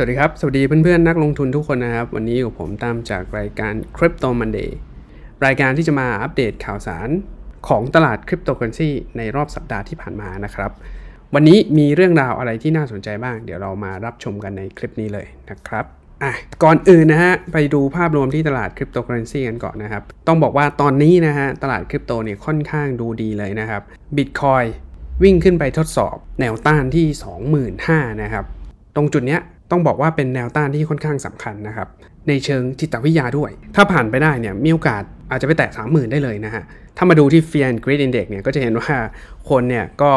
สวัสดีครับ สวัสดีเพื่อนๆนักลงทุนทุกคนนะครับ วันนี้อยู่ผมตามจากรายการ Crypto Monday รายการที่จะมาอัปเดตข่าวสารของตลาดคริปโตเคอเรนซีในรอบสัปดาห์ที่ผ่านมานะครับ วันนี้มีเรื่องราวอะไรที่น่าสนใจบ้าง เดี๋ยวเรามารับชมกันในคลิปนี้เลยนะครับ อ่ะ ก่อนอื่นนะฮะ ไปดูภาพรวมที่ตลาดคริปโตเคอเรนซีกันก่อนนะครับ ต้องบอกว่าตอนนี้นะฮะ ตลาดคริปโตเนี่ยค่อนข้างดูดีเลยนะครับบิตคอยวิ่งขึ้นไปทดสอบแนวต้านที่25,000นะครับ ตรงจุดเนี้ยต้องบอกว่าเป็นแนวต้านที่ค่อนข้างสำคัญนะครับ ในเชิงจิตวิทยาด้วย ถ้าผ่านไปได้เนี่ยมีโอกาสอาจจะไปแตะ 30,000 ได้เลยนะฮะ ถ้ามาดูที่ Fear and Greed Index เนี่ยก็จะเห็นว่า คนเนี่ยก็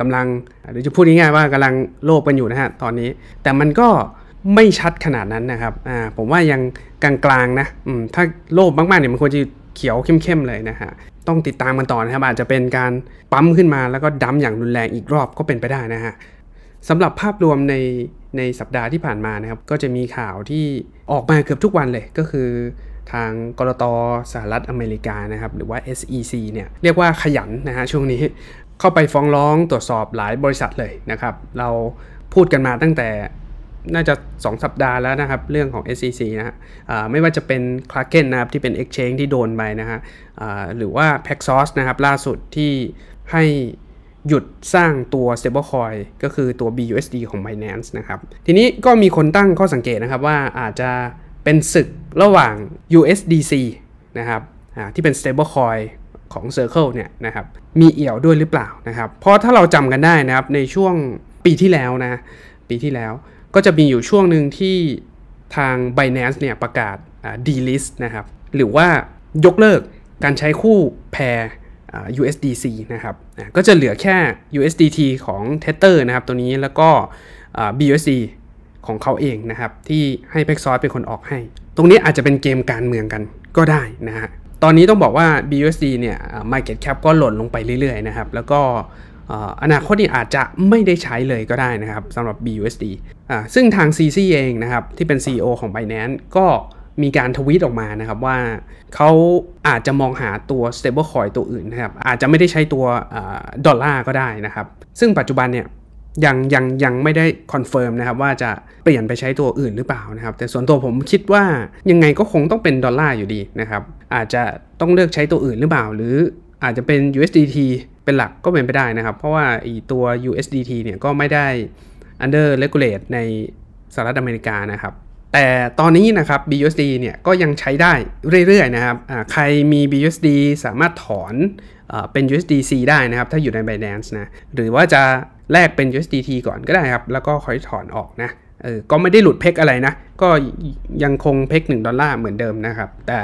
กำลังหรือจะพูดง่ายๆว่ากำลังโลภกันอยู่นะฮะตอนนี้แต่มันก็ไม่ชัดขนาดนั้นนะครับอ่าผมว่ายังกลางๆนะอืมถ้าโลภมากๆเนี่ยมันควรจะเขียวเข้มๆเลยนะฮะ ต้องติดตามมันต่อนะครับอาจจะเป็นการปั๊มขึ้นมาแล้วก็ดั้มอย่างรุนแรงอีกรอบก็เป็นไปได้นะฮะสำหรับภาพรวมในในสัปดาห์ที่ผ่านมานะครับก็จะมีข่าวที่ออกมาเกือบทุกวันเลยก็คือทางกรตสหรัฐอเมริกานะครับหรือว่า SEC เนี่ยเรียกว่าขยันนะฮะช่วงนี้เข้าไปฟ้องร้องตรวจสอบหลายบริษัทเลยนะครับเราพูดกันมาตั้งแต่น่าจะ 2 สัปดาห์แล้วนะครับเรื่องของ SEC นะฮะไม่ว่าจะเป็น k r a k e n นะครับที่เป็น Exchange ที่โดนไปนะฮะหรือว่า p a x o s นะครับล่าสุดที่ให้หยุดสร้างตัว stablecoin ก็คือตัว BUSD ของ Binance นะครับ ทีนี้ก็มีคนตั้งข้อสังเกตนะครับว่าอาจจะเป็นศึกระหว่าง USDC นะครับที่เป็น stablecoin ของ Circle เนี่ยนะครับ มีเอี่ยวด้วยหรือเปล่านะครับ เพราะถ้าเราจำกันได้นะครับในช่วงปีที่แล้วนะ ปีที่แล้วก็จะมีอยู่ช่วงหนึ่งที่ทาง Binance เนี่ยประกาศ delist นะครับ หรือว่ายกเลิกการใช้คู่แพร USDC นะครับ ก็จะเหลือแค่ USDT ของ Tether นะครับตัวนี้แล้วก็ BUSD ของเขาเองนะครับ ที่ให้ p พ็กซอเป็นคนออกให้ ตรงนี้อาจจะเป็นเกมการเมืองกันก็ได้นะฮะ ตอนนี้ต้องบอกว่า BUSD เนี่ย market cap ก็หล่นลงไปเรื่อยๆนะครับ แล้วก็อนาคตนี่อาจจะไม่ได้ใช้เลยก็ได้นะครับสำหรับ BUSD ซึ่งทาง CC เองนะครับ ที่เป็น CEO ของ Binance ก็มีการทวีตออกมานะครับว่าเขาอาจจะมองหาตัว stablecoin ตัวอื่นนะครับอาจจะไม่ได้ใช้ตัวดอลลาร์ก็ได้นะครับซึ่งปัจจุบันเนี่ยยังยังยังไม่ได้คอนเฟิร์มนะครับ ว่าจะเปลี่ยนไปใช้ตัวอื่นหรือเปล่านะครับ แต่ส่วนตัวผมคิดว่ายังไงก็คงต้องเป็นดอลลาร์อยู่ดีนะครับ อาจจะต้องเลือกใช้ตัวอื่นหรือเปล่า หรืออาจจะเป็น USDT เป็นหลักก็เป็นไปได้นะครับ เพราะว่าอีตัว USDT เนี่ยก็ไม่ได้ under regulate ในสหรัฐอเมริกานะครับแต่ตอนนี้นะครับ BUSD เนี่ยก็ยังใช้ได้เรื่อยๆนะครับ ใครมี BUSD สามารถถอนเป็น USDC ได้นะครับ ถ้าอยู่ใน Binance นะ หรือว่าจะแลกเป็น USDT ก่อนก็ได้ครับ แล้วก็ค่อยถอนออกนะเออ ก็ไม่ได้หลุดเพกอะไรนะก็ยังคงเพก1ดอลลาร์เหมือนเดิมนะครับแต่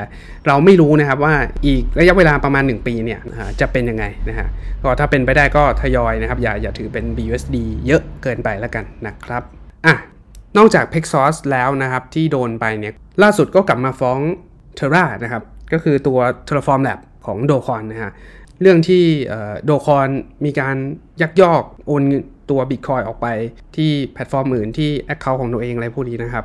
เราไม่รู้นะครับว่าอีกระยะเวลาประมาณ 1 ปี เนี่ยจะเป็นยังไงนะฮะก็ถ้าเป็นไปได้ก็ทยอยนะครับ อย่าอย่าถือเป็น BUSD เยอะเกินไปแล้วกันนะครับอ่ะนอกจาก p e x o s แล้วนะครับ ที่โดนไปเนี่ย ล่าสุดก็กลับมาฟ้อง Terra นะครับ ก็คือตัว Terraform Lab ของโดคอนนะฮะเรื่องที่โดคอนมีการยักยอก โอนตัว Bitcoin ออกไปที่แพลตฟอร์มอื่นที่ Account ของตัวเอง อะไรพวกนี้นะครับ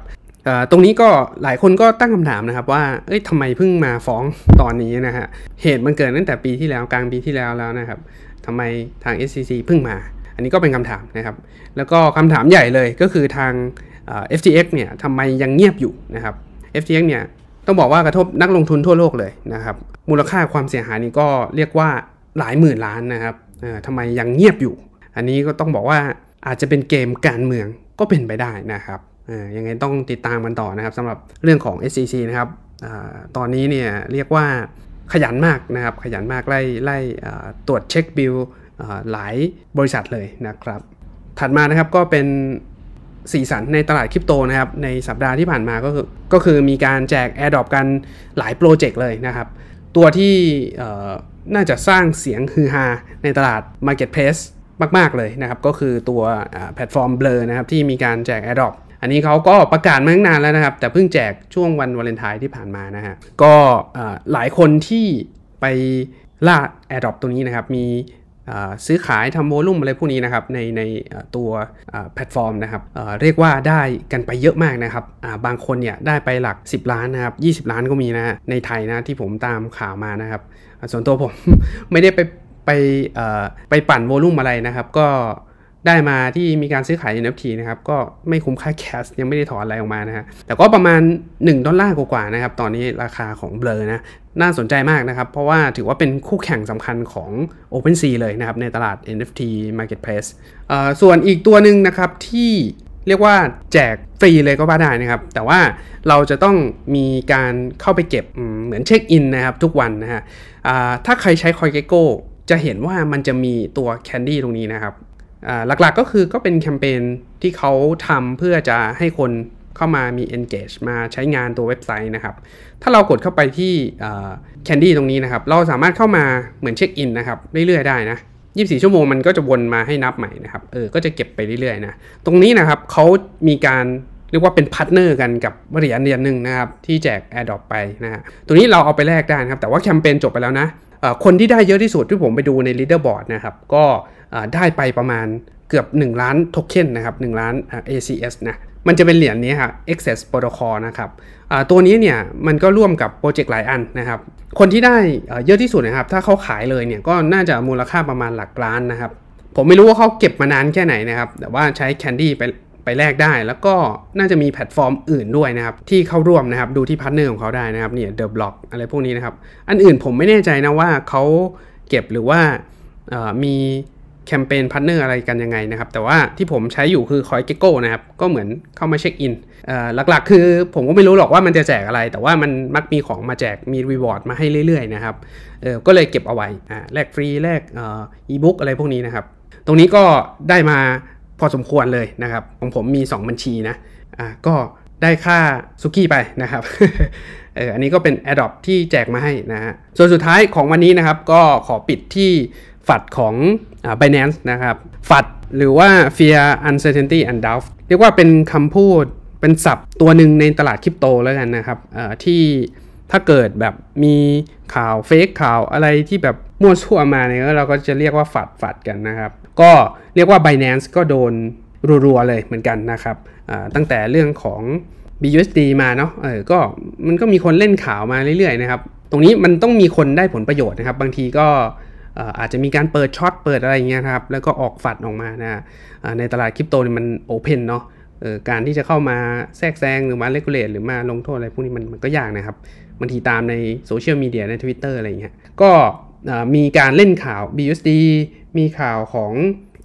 ตรงนี้ก็หลายคนก็ตั้งคำถามนะครับว่าเอ้ยทำไมเพิ่งมาฟ้องตอนนี้นะฮะเหตุมันเกิดตั้งแต่ปีที่แล้วกลางปีที่แล้วแล้วนะครับทำไมทาง SCC เพิ่งมา อันนี้ก็เป็นคำถามนะครับแล้วก็คำถามใหญ่เลยก็คือทาง FTX เนี่ยทำไมยังเงียบอยู่นะครับ FTX เนี่ยต้องบอกว่ากระทบนักลงทุนทั่วโลกเลยนะครับมูลค่าความเสียหายนี้ก็เรียกว่าหลายหมื่นล้านนะครับทำไมยังเงียบอยู่ อันนี้ก็ต้องบอกว่าอาจจะเป็นเกมการเมืองก็เป็นไปได้นะครับยังไงต้องติดตามกันต่อนะครับสำหรับเรื่องของ SEC นะครับอตอนนี้เนี่ยเรียกว่าขยันมากนะครับขยันมากไล่ไล่ตรวจเช็คบิลหลายบริษัทเลยนะครับถัดมานะครับก็เป็นสีสัน ในตลาดคริปโตนะครับในสัปดาห์ที่ผ่านมาก็คือ ก็คือมีการแจก AirDrop กันหลายโปรเจกต์เลยนะครับ ตัวที่น่าจะสร้างเสียงฮือฮาในตลาด Marketplace มากๆเลยนะครับ ก็คือตัวแพลตฟอร์มเบลนะครับที่มีการแจก AirDrop อันนี้เขาก็ประกาศมาตั้งนานแล้วนะครับ แต่เพิ่งแจกช่วงวันวาเลนไทน์ที่ผ่านมานะฮะก็หลายคนที่ไปล่า AirDrop ตัวนี้นะครับมีซื้อขายทำโวลุ่มอะไรพวกนี้นะครับ ในในตัวแพลตฟอร์มนะครับเรียกว่าได้กันไปเยอะมากนะครับ บางคนเนี่ยได้ไปหลัก 10 ล้านนะครับ 20 ล้านก็มีนะในไทยนะที่ผมตามข่าวมานะครับ ส่วนตัวผม ไม่ได้ไปไปไปปั่นโวลุ่มอะไรนะครับก็ได้มาที่มีการซื้อขาย NFT นะครับก็ไม่คุ้มค่าแคสยังไม่ได้ถอนอะไรออกมานะฮะแต่ก็ประมาณ 1ดอลลาร์กว่าๆนะครับตอนนี้ราคาของเบลนะน่าสนใจมากนะครับ เพราะว่าถือว่าเป็นคู่แข่งสำคัญของ OpenSea เลยนะครับ ในตลาด NFT Marketplace ส่วนอีกตัวหนึ่งนะครับ ที่เรียกว่าแจกฟรีเลยก็ว่าได้นะครับ แต่ว่าเราจะต้องมีการเข้าไปเก็บเหมือนเช็คอินนะครับทุกวันนะฮะถ้าใครใช้คอยเกโก้จะเห็นว่ามันจะมีตัวแคนดี้ตรงนี้นะครับหลักๆก็คือก็เป็นแคมเปญที่เขาทำเพื่อจะให้คนเข้ามามี engage มาใช้งานตัวเว็บไซต์นะครับ ถ้าเรากดเข้าไปที่ Candy ตรงนี้นะครับ เราสามารถเข้ามาเหมือนเช็คอินนะครับเรื่อยๆได้นะ 24 ชั่วโมงมันก็จะวนมาให้นับใหม่นะครับ เออ ก็จะเก็บไปเรื่อยๆนะ ตรงนี้นะครับเขามีการเรียกว่าเป็นพาร์ทเนอร์กันกับบริษัทเรียนหนึ่งนะครับที่แจก AirDrop ไปนะฮะ ตรงนี้เราเอาไปแลกได้นะครับ แต่ว่าแคมเปญจบไปแล้วนะคนที่ได้เยอะที่สุดที่ผมไปดูใน Leaderboard นะครับก็ได้ไปประมาณเกือบ1ล้านโทเค็นนะครับ1ล้าน ACS นะมันจะเป็นเหรียญนี้ครับ Access Protocol นะครับตัวนี้เนี่ยมันก็ร่วมกับโปรเจกต์หลายอันนะครับ คนที่ได้เยอะที่สุดนะครับถ้าเขาขายเลยเนี่ยก็น่าจะมูลค่าประมาณหลักล้านนะครับ ผมไม่รู้ว่าเขาเก็บมานานแค่ไหนนะครับ แต่ว่าใช้ Candy ไปไปแลกได้ แล้วก็น่าจะมีแพลตฟอร์มอื่นด้วยนะครับที่เข้าร่วมนะครับดูที่พาร์ทเนอร์ของเขาได้นะครับเนี่ยเดอะบล็อกอะไรพวกนี้นะครับอันอื่นผมไม่แน่ใจนะว่าเขาเก็บหรือว่ามีแคมเปญพาร์เนอร์อะไรกันยังไงนะครับ แต่ว่าที่ผมใช้อยู่คือคอยเกโก้นะครับ ก็เหมือนเข้ามาเช็คอินหลักๆ คือผมก็ไม่รู้หรอกว่ามันจะแจกอะไร แต่ว่ามันมักมีของมาแจกมีรีวอร์ดมาให้เรื่อยๆนะครับก็เลยเก็บเอาไว้แลกฟรีแลกอีบุ๊กอะไรพวกนี้นะครับ ตรงนี้ก็ได้มาพอสมควรเลยนะครับของผมมี 2 บัญชีนะก็ได้ค่าซุกี้ไปนะครับอันนี้ก็เป็น a d อ p ที่แจกมาให้นะฮะส่วนสุดท้ายของวันนี้นะครับก็ขอปิดที่ฝัดของ b i n a n c e นะครับ ฝัดหรือว่า fear uncertainty and doubt เรียกว่าเป็นคำพูด เป็นศัพท์ตัวหนึ่งในตลาดคริปโตแล้วกันนะครับ ที่ถ้าเกิดแบบมีข่าวเฟกข่าวอะไรที่แบบมั่วซั่วมาเนี่ย เราก็จะเรียกว่าฝัดฝัดกันนะครับ ก็เรียกว่า Binance ก็โดนรัวๆ เลยเหมือนกันนะครับ ตั้งแต่เรื่องของ BUSD มาเนาะเออก็มันก็มีคนเล่นข่าวมาเรื่อยๆนะครับ ตรงนี้มันต้องมีคนได้ผลประโยชน์นะครับ บางทีก็อาจจะมีการเปิดช็อตเปิดอะไรอย่างเงี้ยครับ แล้วก็ออกฝัดออกมานะในตลาดคริปโตนี่มันโอเพนเนาะการที่จะเข้ามาแทรกแซงหรือมาเลกูเลตหรือมาลงโทษอะไรพวกนี้มันมันก็ยากนะครับบางทีตามในโซเชียลมีเดียในทวิตเตอร์อะไรเงี้ยก็มีการเล่นข่าว BUSD มีข่าวของ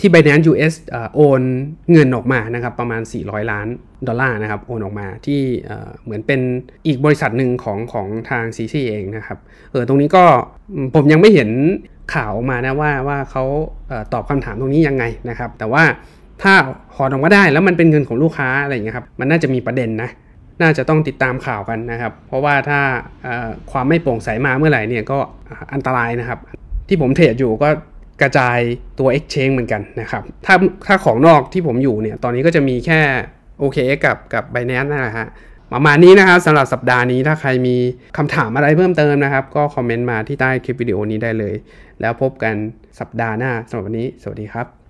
ที่ Binance US โอนเงินออกมานะครับ ประมาณ 400 ล้านดอลลาร์นะครับ โอนออกมาที่เหมือนเป็นอีกบริษัทหนึ่งของของทาง CC เองนะครับเออตรงนี้ก็ผมยังไม่เห็นข่าวมานะว่าว่าเขาตอบคำถามตรงนี้ยังไงนะครับ แต่ว่าถ้าหอดออกมาได้แล้วมันเป็นเงินของลูกค้าอะไรอย่างเงี้ยครับมันน่าจะมีประเด็นนะน่าจะต้องติดตามข่าวกันนะครับ เพราะว่าถ้าความไม่โปร่งใสมาเมื่อไหร่เนี่ยก็อันตรายนะครับที่ผมเทรดอยู่ก็กระจายตัว Exchange เหมือนกันนะครับ ถ้าถ้าของนอกที่ผมอยู่เนี่ยตอนนี้ก็จะมีแค่ OK กับกับ b i n a n c e นั่นแหละฮะประมาณนี้นะครับสำหรับสัปดาห์นี้ถ้าใครมีคำถามอะไรเพิ่มเติมนะครับ ก็คอมเมนต์มาที่ใต้คลิปวิดีโอนี้ได้เลย แล้วพบกันสัปดาห์หน้าสำหรับวันนี้สวัสดีครับ